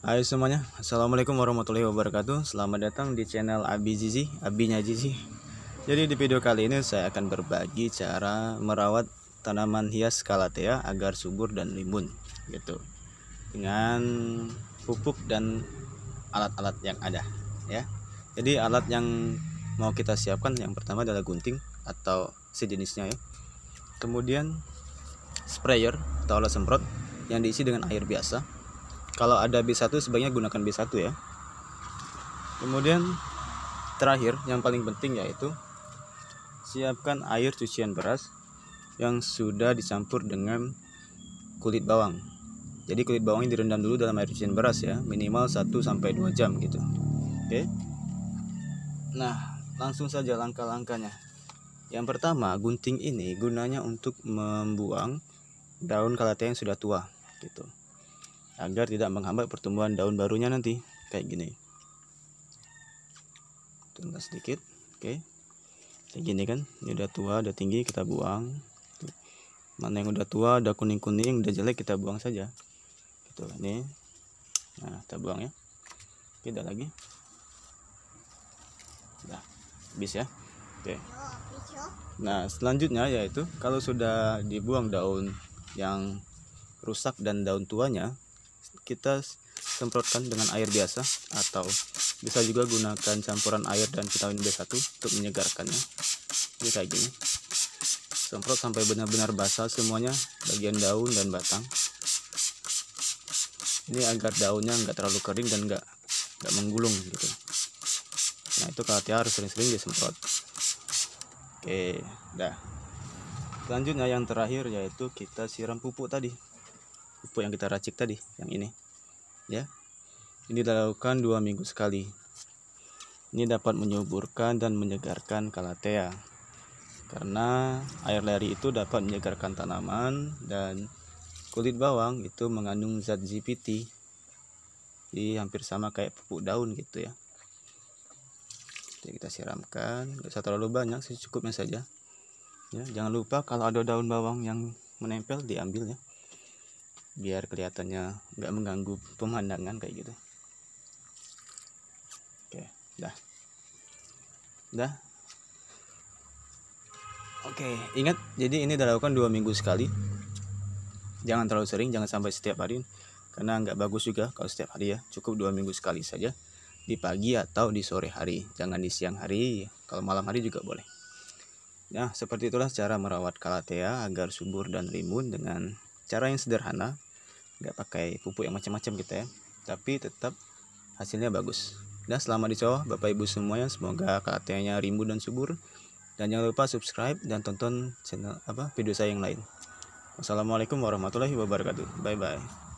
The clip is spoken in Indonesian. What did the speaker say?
Hai semuanya, Assalamualaikum warahmatullahi wabarakatuh Selamat datang di channel Abi Zizi, Abinya Zizi Jadi di video kali ini saya akan berbagi cara merawat tanaman hias kalatea agar subur dan limbun gitu Dengan pupuk dan alat-alat yang ada ya Jadi alat yang mau kita siapkan yang pertama adalah gunting atau sejenisnya ya Kemudian sprayer atau alat semprot yang diisi dengan air biasa kalau ada B1 sebaiknya gunakan B1 ya kemudian terakhir yang paling penting yaitu siapkan air cucian beras yang sudah dicampur dengan kulit bawang jadi kulit bawangnya direndam dulu dalam air cucian beras ya minimal 1 2 jam gitu oke nah langsung saja langkah-langkahnya yang pertama gunting ini gunanya untuk membuang daun kalate yang sudah tua gitu agar tidak menghambat pertumbuhan daun barunya nanti kayak gini tuntas sedikit oke kayak gini kan ini udah tua udah tinggi kita buang Tuh. mana yang udah tua udah kuning kuning udah jelek kita buang saja gitu ini nah kita buang ya tidak lagi sudah, habis ya oke nah selanjutnya yaitu kalau sudah dibuang daun yang rusak dan daun tuanya kita semprotkan dengan air biasa atau bisa juga gunakan campuran air dan vitamin B1 untuk menyegarkannya ini kayak gini semprot sampai benar-benar basah semuanya bagian daun dan batang ini agar daunnya nggak terlalu kering dan nggak nggak menggulung gitu nah itu kalau harus sering-sering disemprot oke dah selanjutnya yang terakhir yaitu kita siram pupuk tadi pupuk yang kita racik tadi yang ini ya ini dilakukan dua minggu sekali ini dapat menyuburkan dan menyegarkan kalatea karena air leri itu dapat menyegarkan tanaman dan kulit bawang itu mengandung zat GPT jadi hampir sama kayak pupuk daun gitu ya jadi kita siramkan gak usah terlalu banyak cukupnya saja ya jangan lupa kalau ada daun bawang yang menempel diambil ya biar kelihatannya nggak mengganggu pemandangan kayak gitu oke dah dah oke ingat jadi ini dilakukan dua minggu sekali jangan terlalu sering jangan sampai setiap hari karena nggak bagus juga kalau setiap hari ya cukup dua minggu sekali saja di pagi atau di sore hari jangan di siang hari kalau malam hari juga boleh nah seperti itulah cara merawat kalatea agar subur dan rimbun dengan cara yang sederhana nggak pakai pupuk yang macam-macam gitu ya tapi tetap hasilnya bagus dan selamat di sawah bapak ibu semuanya semoga keadaannya rimbun dan subur dan jangan lupa subscribe dan tonton channel apa video saya yang lain wassalamualaikum warahmatullahi wabarakatuh bye bye